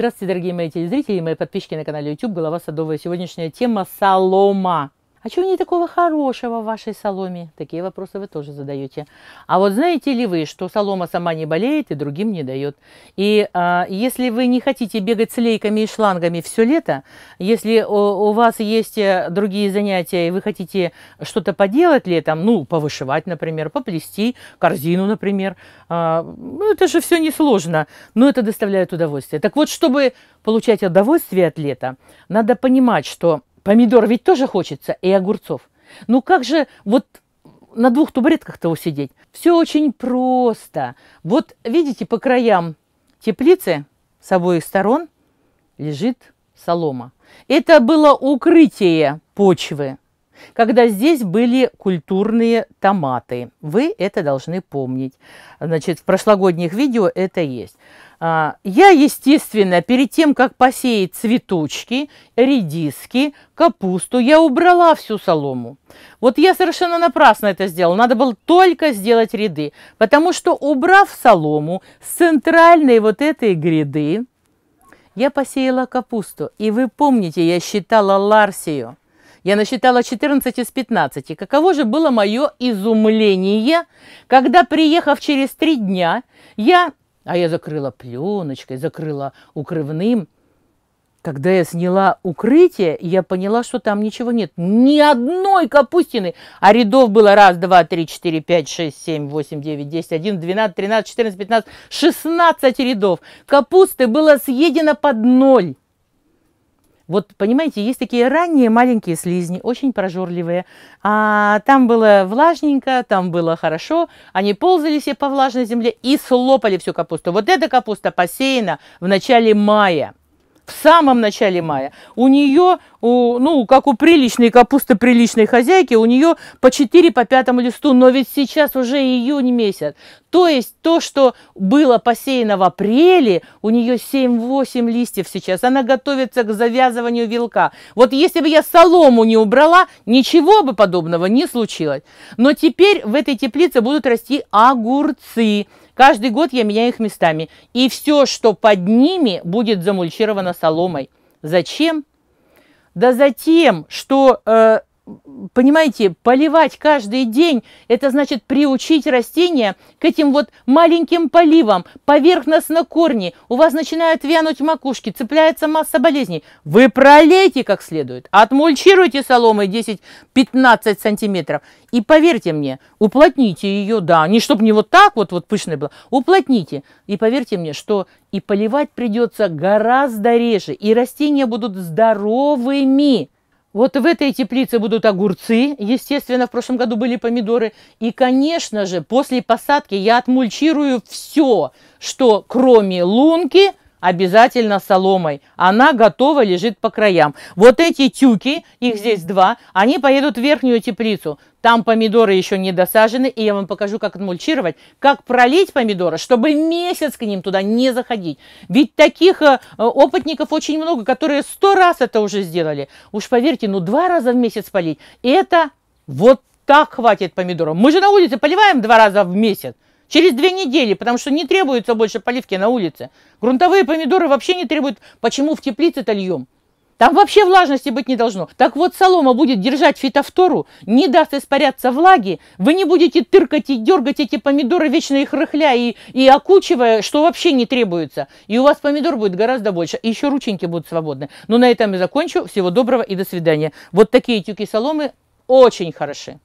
Здравствуйте, дорогие мои телезрители и мои подписчики на канале YouTube «Голова садовая». Сегодняшняя тема – солома. А чего не такого хорошего в вашей соломе? Такие вопросы вы тоже задаете. А вот знаете ли вы, что солома сама не болеет и другим не дает? И а, если вы не хотите бегать с лейками и шлангами все лето, если у, у вас есть э, другие занятия и вы хотите что-то поделать летом, ну, повышивать, например, поплести корзину, например, а, ну, это же все несложно, но это доставляет удовольствие. Так вот, чтобы получать удовольствие от лета, надо понимать, что Помидор ведь тоже хочется, и огурцов. Ну как же вот на двух табуретках-то усидеть? Все очень просто. Вот видите, по краям теплицы с обоих сторон лежит солома. Это было укрытие почвы когда здесь были культурные томаты. Вы это должны помнить. Значит, в прошлогодних видео это есть. А, я, естественно, перед тем, как посеять цветочки, редиски, капусту, я убрала всю солому. Вот я совершенно напрасно это сделала. Надо было только сделать ряды. Потому что, убрав солому с центральной вот этой гряды, я посеяла капусту. И вы помните, я считала ларсию. Я насчитала 14 из 15. Каково же было мое изумление, когда, приехав через три дня, я... А я закрыла пленочкой, закрыла укрывным. Когда я сняла укрытие, я поняла, что там ничего нет. Ни одной капустины. А рядов было раз, два, три, четыре, пять, шесть, семь, восемь, девять, десять, один, двенадцать, тринадцать, четырнадцать, пятнадцать, шестнадцать рядов. Капусты было съедено под ноль. Вот, понимаете, есть такие ранние маленькие слизни, очень прожорливые. А, там было влажненько, там было хорошо. Они ползали себе по влажной земле и слопали всю капусту. Вот эта капуста посеяна в начале мая в самом начале мая. У нее, у, ну, как у приличной капусты, приличной хозяйки, у нее по 4, по 5 листу, но ведь сейчас уже июнь месяц. То есть то, что было посеяно в апреле, у нее 7-8 листьев сейчас. Она готовится к завязыванию вилка. Вот если бы я солому не убрала, ничего бы подобного не случилось. Но теперь в этой теплице будут расти огурцы. Каждый год я меняю их местами. И все, что под ними, будет замульчировано соломой. Зачем? Да за тем, что э, понимаете, поливать каждый день, это значит приучить растения к этим вот маленьким поливам, поверхностно корни, у вас начинают вянуть макушки, цепляется масса болезней. Вы пролейте как следует, отмульчируйте соломой 10-15 сантиметров и поверьте мне, уплотните ее, да, не чтобы не вот так вот, вот пышной была, уплотните. И поверьте мне, что и поливать придется гораздо реже, и растения будут здоровыми. Вот в этой теплице будут огурцы, естественно, в прошлом году были помидоры. И, конечно же, после посадки я отмульчирую все, что кроме лунки – обязательно соломой. Она готова, лежит по краям. Вот эти тюки, их здесь два, они поедут в верхнюю теплицу. Там помидоры еще не досажены, и я вам покажу, как отмульчировать, как пролить помидоры, чтобы месяц к ним туда не заходить. Ведь таких э, опытников очень много, которые сто раз это уже сделали. Уж поверьте, ну два раза в месяц полить, это вот так хватит помидоров. Мы же на улице поливаем два раза в месяц. Через две недели, потому что не требуется больше поливки на улице. Грунтовые помидоры вообще не требуют. Почему в теплице-то льем? Там вообще влажности быть не должно. Так вот, солома будет держать фитофтору, не даст испаряться влаги, вы не будете тыркать и дергать эти помидоры, вечно их рыхля и, и окучивая, что вообще не требуется. И у вас помидор будет гораздо больше, и еще рученьки будут свободны. Но ну, на этом я закончу. Всего доброго и до свидания. Вот такие тюки соломы очень хороши.